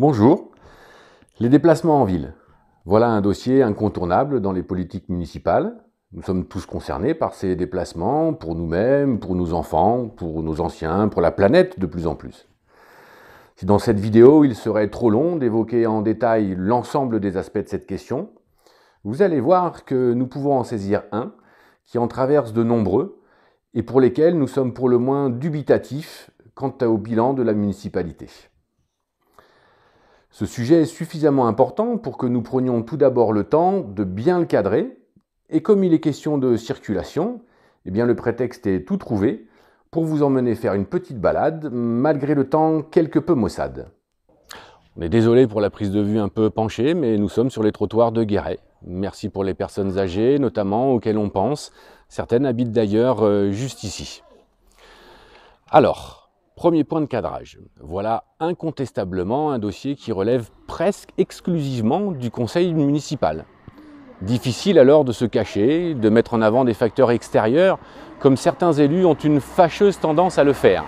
Bonjour. Les déplacements en ville. Voilà un dossier incontournable dans les politiques municipales. Nous sommes tous concernés par ces déplacements pour nous-mêmes, pour nos enfants, pour nos anciens, pour la planète de plus en plus. Si dans cette vidéo il serait trop long d'évoquer en détail l'ensemble des aspects de cette question, vous allez voir que nous pouvons en saisir un qui en traverse de nombreux et pour lesquels nous sommes pour le moins dubitatifs quant au bilan de la municipalité. Ce sujet est suffisamment important pour que nous prenions tout d'abord le temps de bien le cadrer, et comme il est question de circulation, eh bien le prétexte est tout trouvé pour vous emmener faire une petite balade, malgré le temps quelque peu maussade. On est désolé pour la prise de vue un peu penchée, mais nous sommes sur les trottoirs de Guéret. Merci pour les personnes âgées, notamment auxquelles on pense. Certaines habitent d'ailleurs euh, juste ici. Alors, Premier point de cadrage. Voilà incontestablement un dossier qui relève presque exclusivement du conseil municipal. Difficile alors de se cacher, de mettre en avant des facteurs extérieurs, comme certains élus ont une fâcheuse tendance à le faire.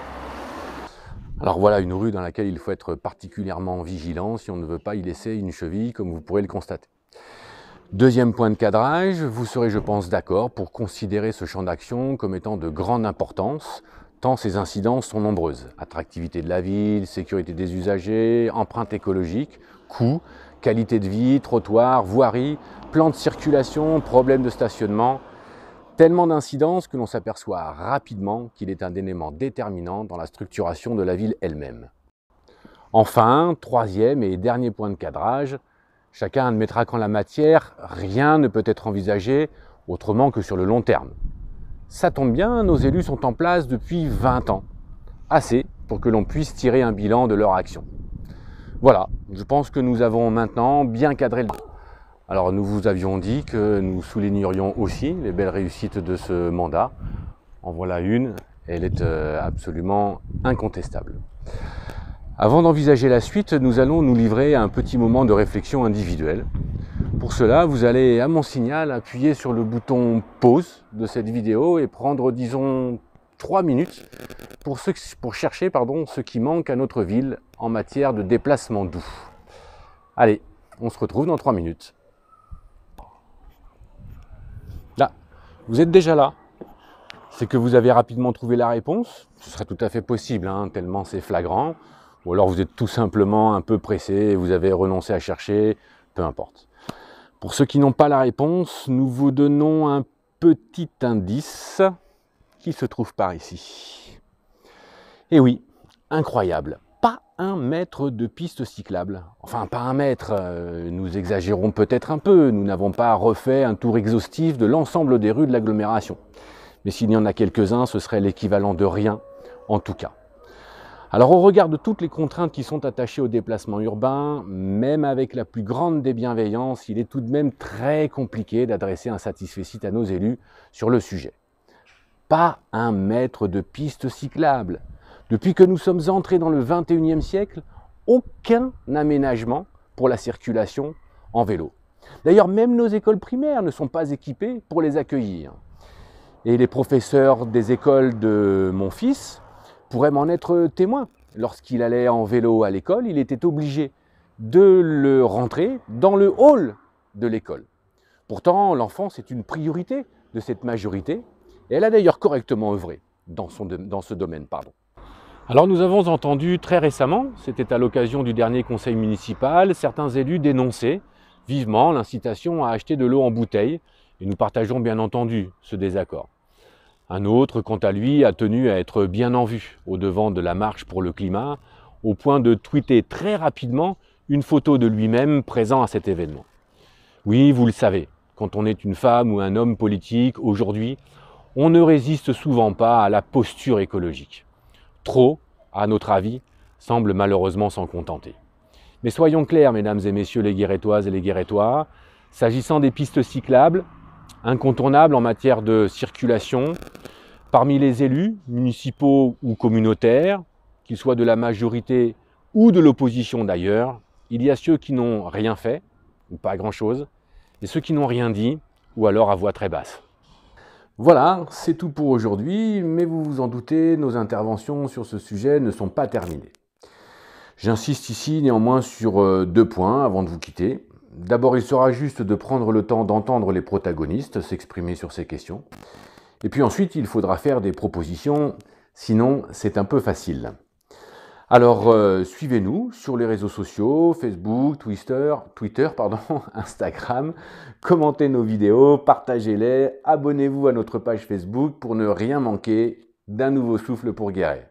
Alors voilà une rue dans laquelle il faut être particulièrement vigilant si on ne veut pas y laisser une cheville, comme vous pourrez le constater. Deuxième point de cadrage, vous serez je pense d'accord pour considérer ce champ d'action comme étant de grande importance, tant ces incidences sont nombreuses. Attractivité de la ville, sécurité des usagers, empreinte écologique, coût, qualité de vie, trottoirs, voirie, plans de circulation, problèmes de stationnement. Tellement d'incidences que l'on s'aperçoit rapidement qu'il est un élément déterminant dans la structuration de la ville elle-même. Enfin, troisième et dernier point de cadrage, chacun admettra qu'en la matière, rien ne peut être envisagé autrement que sur le long terme. Ça tombe bien, nos élus sont en place depuis 20 ans. Assez pour que l'on puisse tirer un bilan de leur action. Voilà, je pense que nous avons maintenant bien cadré le... Alors nous vous avions dit que nous soulignerions aussi les belles réussites de ce mandat. En voilà une, elle est euh, absolument incontestable. Avant d'envisager la suite, nous allons nous livrer à un petit moment de réflexion individuelle. Pour cela, vous allez à mon signal appuyer sur le bouton pause de cette vidéo et prendre, disons, 3 minutes pour, chercher pardon, ce qui manque à notre ville en matière de déplacement doux. Allez, on se retrouve dans 3 minutes. Là, vous êtes déjà là. C'est que vous avez rapidement trouvé la réponse. Ce serait tout à fait possible, hein, tellement c'est flagrant. Ou alors vous êtes tout simplement un peu pressé et vous avez renoncé à chercher, peu importe. Pour ceux qui n'ont pas la réponse, nous vous donnons un petit indice qui se trouve par ici. Et eh oui, incroyable. Pas un mètre de piste cyclable. Enfin, pas un mètre, euh, nous exagérons peut-être un peu, nous n'avons pas refait un tour exhaustif de l'ensemble des rues de l'agglomération. Mais s'il y en a quelques-uns, ce serait l'équivalent de rien, en tout cas. Alors au regard de toutes les contraintes qui sont attachées au déplacement urbain, même avec la plus grande des bienveillances, il est tout de même très compliqué d'adresser un satisfecit à nos élus sur le sujet. Pas un mètre de piste cyclable. Depuis que nous sommes entrés dans le 21e siècle, aucun aménagement pour la circulation en vélo. D'ailleurs, même nos écoles primaires ne sont pas équipées pour les accueillir. Et les professeurs des écoles de mon fils pourrait m'en être témoin. Lorsqu'il allait en vélo à l'école, il était obligé de le rentrer dans le hall de l'école. Pourtant, l'enfance est une priorité de cette majorité, et elle a d'ailleurs correctement œuvré dans, ce domaine. Pardon. Alors nous avons entendu très récemment, c'était à l'occasion du dernier conseil municipal, certains élus dénoncer vivement l'incitation à acheter de l'eau en bouteille, et nous partageons bien entendu ce désaccord. Un autre, quant à lui, a tenu à être bien en vue au devant de la marche pour le climat, au point de tweeter très rapidement une photo de lui-même présent à cet événement. Oui, vous le savez, quand on est une femme ou un homme politique aujourd'hui, on ne résiste souvent pas à la posture écologique. Trop, à notre avis, semble malheureusement s'en contenter. Mais soyons clairs, mesdames et messieurs les guérétoises et les guérétois, s'agissant des pistes cyclables, incontournable en matière de circulation parmi les élus municipaux ou communautaires, qu'ils soient de la majorité ou de l'opposition d'ailleurs, il y a ceux qui n'ont rien fait, ou pas grand-chose, et ceux qui n'ont rien dit, ou alors à voix très basse. Voilà, c'est tout pour aujourd'hui, mais vous vous en doutez, nos interventions sur ce sujet ne sont pas terminées. J'insiste ici néanmoins sur euh, deux points avant de vous quitter. D'abord, il sera juste de prendre le temps d'entendre les protagonistes s'exprimer sur ces questions. Et puis ensuite, il faudra faire des propositions, sinon c'est un peu facile. Alors, euh, suivez-nous sur les réseaux sociaux, Facebook, Twitter, Twitter pardon, Instagram, commentez nos vidéos, partagez-les, abonnez-vous à notre page Facebook pour ne rien manquer d'un nouveau souffle pour guérir.